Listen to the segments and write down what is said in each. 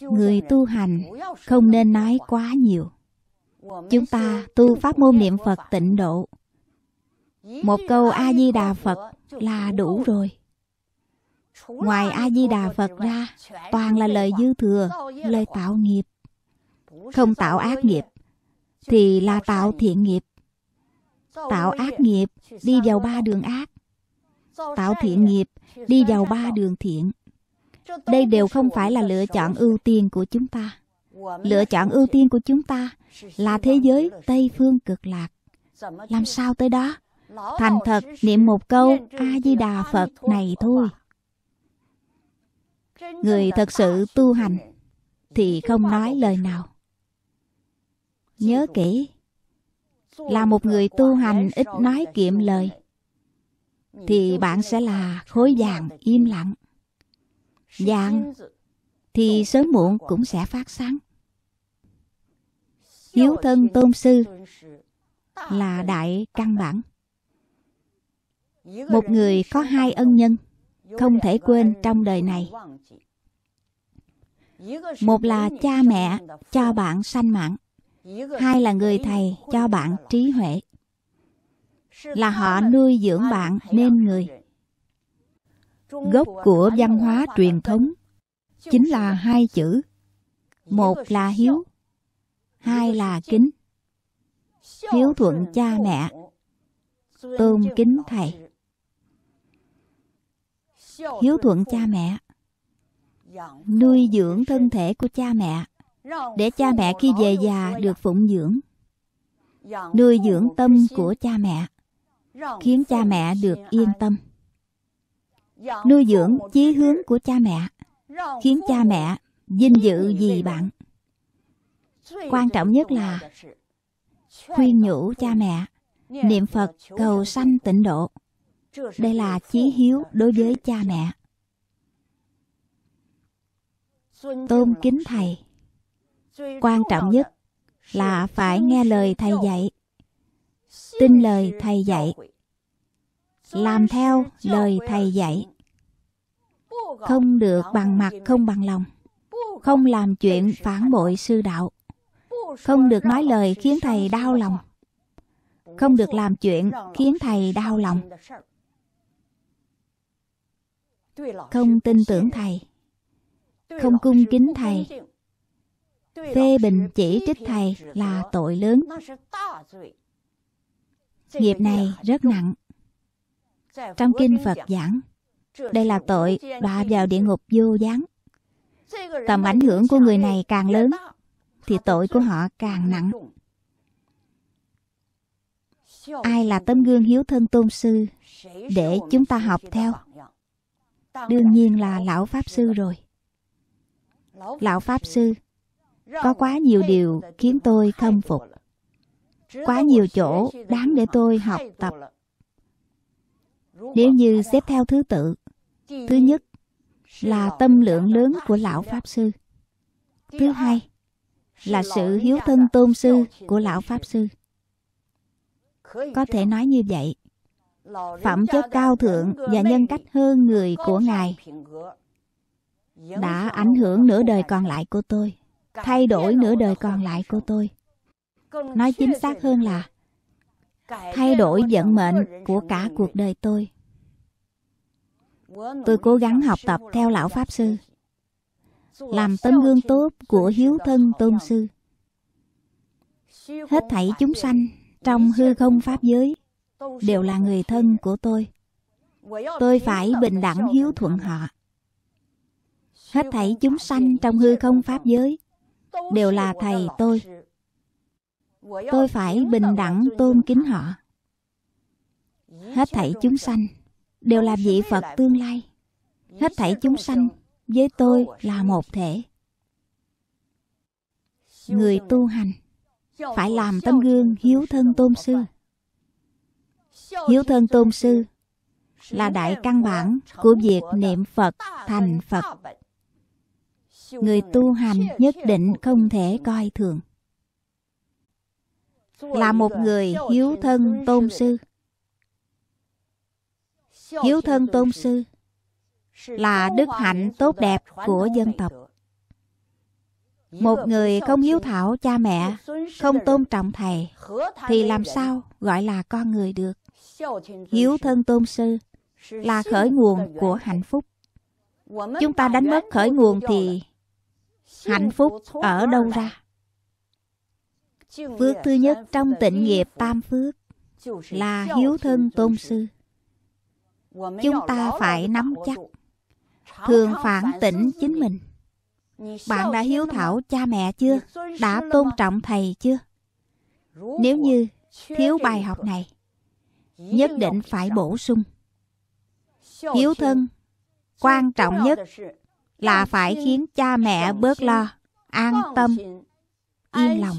Người tu hành không nên nói quá nhiều. Chúng ta tu pháp môn niệm Phật tịnh độ. Một câu A-di-đà Phật là đủ rồi. Ngoài A-di-đà Phật ra, toàn là lời dư thừa, lời tạo nghiệp. Không tạo ác nghiệp, thì là tạo thiện nghiệp. Tạo ác nghiệp, đi vào ba đường ác. Tạo thiện nghiệp, đi vào ba đường thiện đây đều không phải là lựa chọn ưu tiên của chúng ta lựa chọn ưu tiên của chúng ta là thế giới tây phương cực lạc làm sao tới đó thành thật niệm một câu a di đà phật này thôi người thật sự tu hành thì không nói lời nào nhớ kỹ là một người tu hành ít nói kiệm lời thì bạn sẽ là khối vàng im lặng vàng dạ. thì sớm muộn cũng sẽ phát sáng. Hiếu thân tôn sư là đại căn bản. Một người có hai ân nhân không thể quên trong đời này. Một là cha mẹ cho bạn sanh mạng, hai là người thầy cho bạn trí huệ. Là họ nuôi dưỡng bạn nên người gốc của văn hóa truyền thống chính là hai chữ một là hiếu hai là kính hiếu thuận cha mẹ tôn kính thầy hiếu thuận cha mẹ nuôi dưỡng thân thể của cha mẹ để cha mẹ khi về già được phụng dưỡng nuôi dưỡng tâm của cha mẹ khiến cha mẹ được yên tâm nuôi dưỡng chí hướng của cha mẹ khiến cha mẹ dinh dự gì bạn quan trọng nhất là khuyên nhủ cha mẹ niệm phật cầu sanh tịnh độ đây là chí hiếu đối với cha mẹ tôn kính thầy quan trọng nhất là phải nghe lời thầy dạy tin lời thầy dạy làm theo lời thầy dạy không được bằng mặt không bằng lòng không làm chuyện phản bội sư đạo không được nói lời khiến thầy đau lòng không được làm chuyện khiến thầy đau lòng không tin tưởng thầy không cung kính thầy phê bình chỉ trích thầy là tội lớn nghiệp này rất nặng trong kinh phật giảng đây là tội đọa vào địa ngục vô gián Tầm ảnh hưởng của người này càng lớn Thì tội của họ càng nặng Ai là tấm gương hiếu thân tôn sư Để chúng ta học theo Đương nhiên là Lão Pháp Sư rồi Lão Pháp Sư Có quá nhiều điều khiến tôi khâm phục Quá nhiều chỗ đáng để tôi học tập Nếu như xếp theo thứ tự Thứ nhất là tâm lượng lớn của lão Pháp Sư. Thứ hai là sự hiếu thân tôn sư của lão Pháp Sư. Có thể nói như vậy, phẩm chất cao thượng và nhân cách hơn người của Ngài đã ảnh hưởng nửa đời còn lại của tôi, thay đổi nửa đời còn lại của tôi. Nói chính xác hơn là thay đổi vận mệnh của cả cuộc đời tôi tôi cố gắng học tập theo lão pháp sư làm tấm gương tốt của hiếu thân tôn sư hết thảy chúng sanh trong hư không pháp giới đều là người thân của tôi tôi phải bình đẳng hiếu thuận họ hết thảy chúng sanh trong hư không pháp giới đều là thầy tôi tôi phải bình đẳng tôn kính họ hết thảy chúng sanh đều là vị Phật tương lai. Hết thảy chúng sanh với tôi là một thể. Người tu hành phải làm tấm gương hiếu thân tôn sư. Hiếu thân tôn sư là đại căn bản của việc niệm Phật thành Phật. Người tu hành nhất định không thể coi thường. Là một người hiếu thân tôn sư hiếu thân tôn sư là đức hạnh tốt đẹp của dân tộc một người không hiếu thảo cha mẹ không tôn trọng thầy thì làm sao gọi là con người được hiếu thân tôn sư là khởi nguồn của hạnh phúc chúng ta đánh mất khởi nguồn thì hạnh phúc ở đâu ra phước thứ nhất trong tịnh nghiệp tam phước là hiếu thân tôn sư chúng ta phải nắm chắc thường phản tỉnh chính mình bạn đã hiếu thảo cha mẹ chưa đã tôn trọng thầy chưa nếu như thiếu bài học này nhất định phải bổ sung hiếu thân quan trọng nhất là phải khiến cha mẹ bớt lo an tâm yên lòng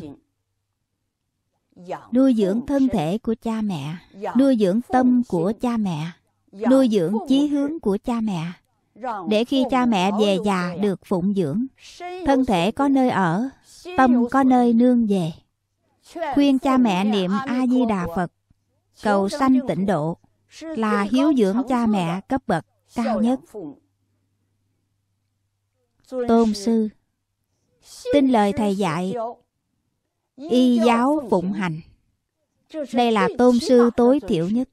nuôi dưỡng thân thể của cha mẹ nuôi dưỡng tâm của cha mẹ Dạ, nuôi dưỡng chí hướng của cha mẹ để khi cha mẹ về già được phụng dưỡng thân thể có nơi ở tâm có nơi nương về khuyên cha mẹ niệm a di đà phật cầu sanh tịnh độ là hiếu dưỡng cha mẹ cấp bậc cao nhất tôn sư tin lời thầy dạy y giáo phụng hành đây là tôn sư tối thiểu nhất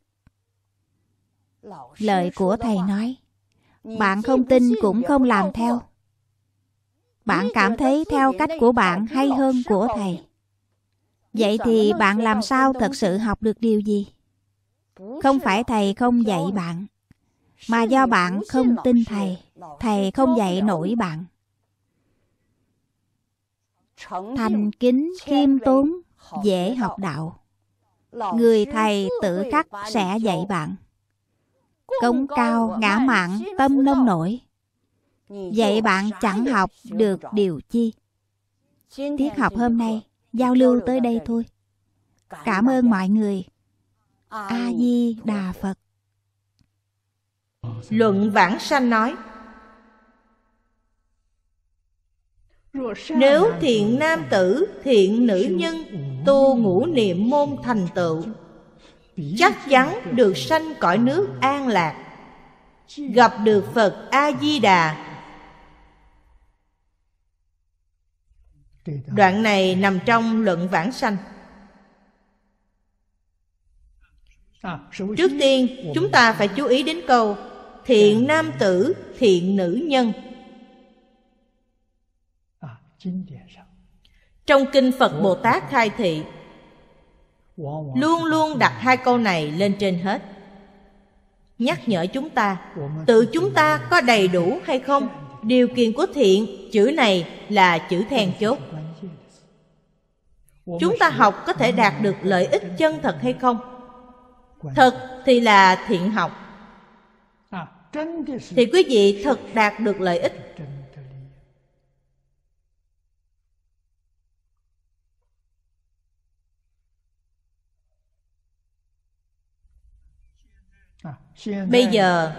Lời của thầy nói Bạn không tin cũng không làm theo Bạn cảm thấy theo cách của bạn hay hơn của thầy Vậy thì bạn làm sao thật sự học được điều gì? Không phải thầy không dạy bạn Mà do bạn không tin thầy Thầy không dạy nổi bạn Thành kính, khiêm tốn, dễ học đạo Người thầy tự khắc sẽ dạy bạn Công cao ngã mạn tâm nông nổi Vậy bạn chẳng học được điều chi Tiết học hôm nay giao lưu tới đây thôi Cảm ơn mọi người A-di-đà Phật Luận Vãng Sanh nói Nếu thiện nam tử, thiện nữ nhân Tu ngũ niệm môn thành tựu chắc chắn được sanh cõi nước an lạc gặp được phật a di đà đoạn này nằm trong luận vãng sanh trước tiên chúng ta phải chú ý đến câu thiện nam tử thiện nữ nhân trong kinh phật bồ tát khai thị luôn luôn đặt hai câu này lên trên hết nhắc nhở chúng ta tự chúng ta có đầy đủ hay không điều kiện của thiện chữ này là chữ then chốt chúng ta học có thể đạt được lợi ích chân thật hay không thật thì là thiện học thì quý vị thật đạt được lợi ích À, bây giờ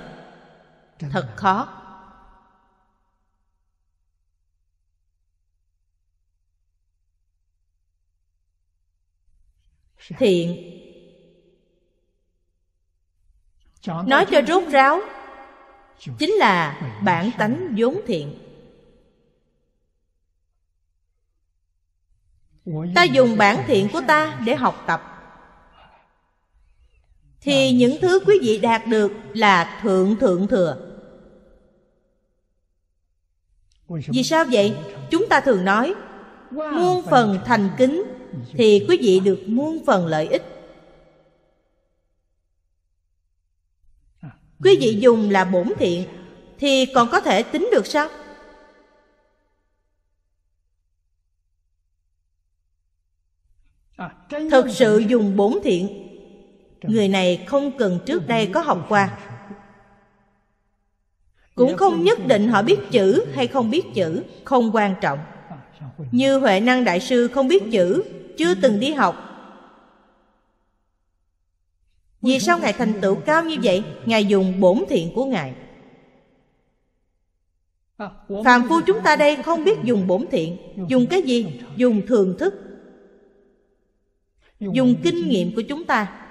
thật khó thiện nói cho rốt ráo chính là bản tánh vốn thiện ta dùng bản thiện của ta để học tập thì những thứ quý vị đạt được là thượng thượng thừa vì sao vậy chúng ta thường nói muôn phần thành kính thì quý vị được muôn phần lợi ích à, quý vị dùng là bổn thiện thì còn có thể tính được sao à, Thật sự dùng bổn thiện người này không cần trước đây có học qua cũng không nhất định họ biết chữ hay không biết chữ không quan trọng như huệ năng đại sư không biết chữ chưa từng đi học vì sao ngài thành tựu cao như vậy ngài dùng bổn thiện của ngài à, phàm phu chúng ta đây không biết dùng bổn thiện dùng cái gì dùng thường thức dùng kinh nghiệm của chúng ta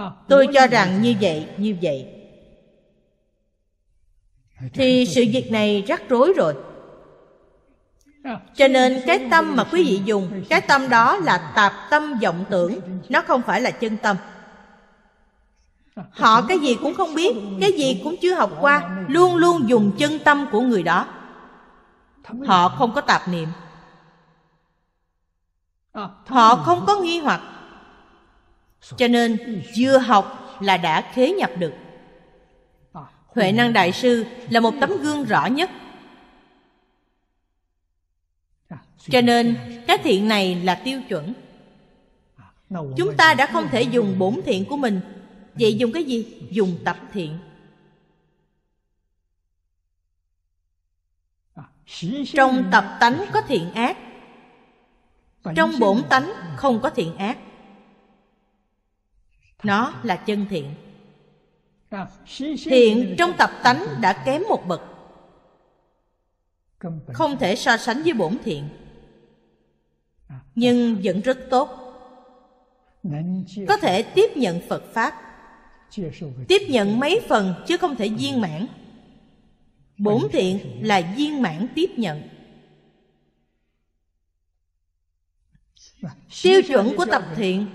Ờ, tôi cho rằng như vậy như vậy thì sự việc này rắc rối rồi ờ, cho nên cái tâm mà quý vị dùng cái tâm đó là tạp tâm vọng tưởng nó không phải là chân tâm ờ, họ cái gì cũng không biết cái gì cũng chưa học qua luôn luôn dùng chân tâm của người đó họ không có tạp niệm họ không có nghi hoặc cho nên vừa học là đã khế nhập được huệ năng đại sư là một tấm gương rõ nhất cho nên cái thiện này là tiêu chuẩn chúng ta đã không thể dùng bổn thiện của mình vậy dùng cái gì dùng tập thiện trong tập tánh có thiện ác trong bổn tánh không có thiện ác nó là chân thiện thiện trong tập tánh đã kém một bậc không thể so sánh với bổn thiện nhưng vẫn rất tốt có thể tiếp nhận phật pháp tiếp nhận mấy phần chứ không thể viên mãn bổn thiện là viên mãn tiếp nhận Tiêu chuẩn của tập thiện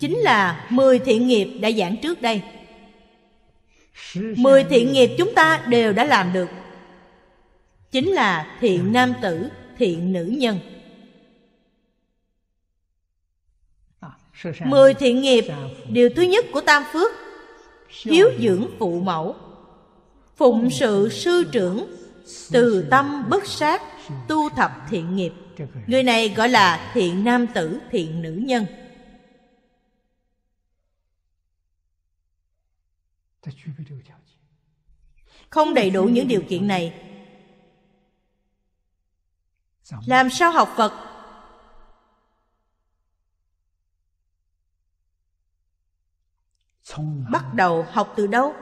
chính là 10 thiện nghiệp đã giảng trước đây. 10 thiện nghiệp chúng ta đều đã làm được. Chính là thiện nam tử, thiện nữ nhân. Mười thiện nghiệp Điều thứ nhất của Tam Phước Hiếu dưỡng phụ mẫu Phụng sự sư trưởng Từ tâm bất sát tu thập thiện nghiệp người này gọi là thiện nam tử thiện nữ nhân không đầy đủ những điều kiện này làm sao học phật bắt đầu học từ đâu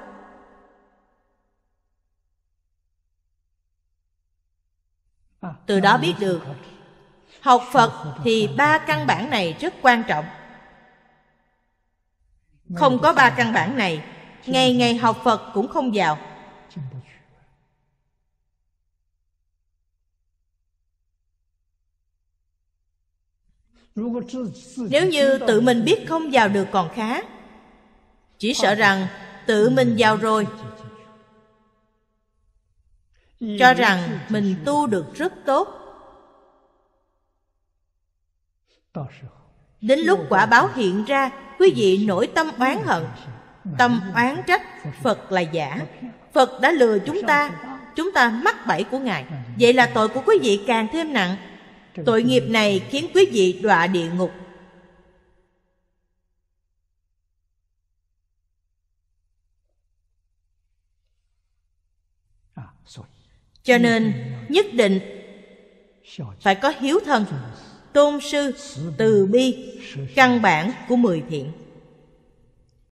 từ đó biết được học phật thì ba căn bản này rất quan trọng không có ba căn bản này ngày ngày học phật cũng không vào nếu như tự mình biết không vào được còn khá chỉ sợ rằng tự mình vào rồi cho rằng mình tu được rất tốt đến lúc quả báo hiện ra quý vị nổi tâm oán hận tâm oán trách phật là giả phật đã lừa chúng ta chúng ta mắc bẫy của ngài vậy là tội của quý vị càng thêm nặng tội nghiệp này khiến quý vị đọa địa ngục cho nên nhất định phải có hiếu thân tôn sư từ bi căn bản của mười thiện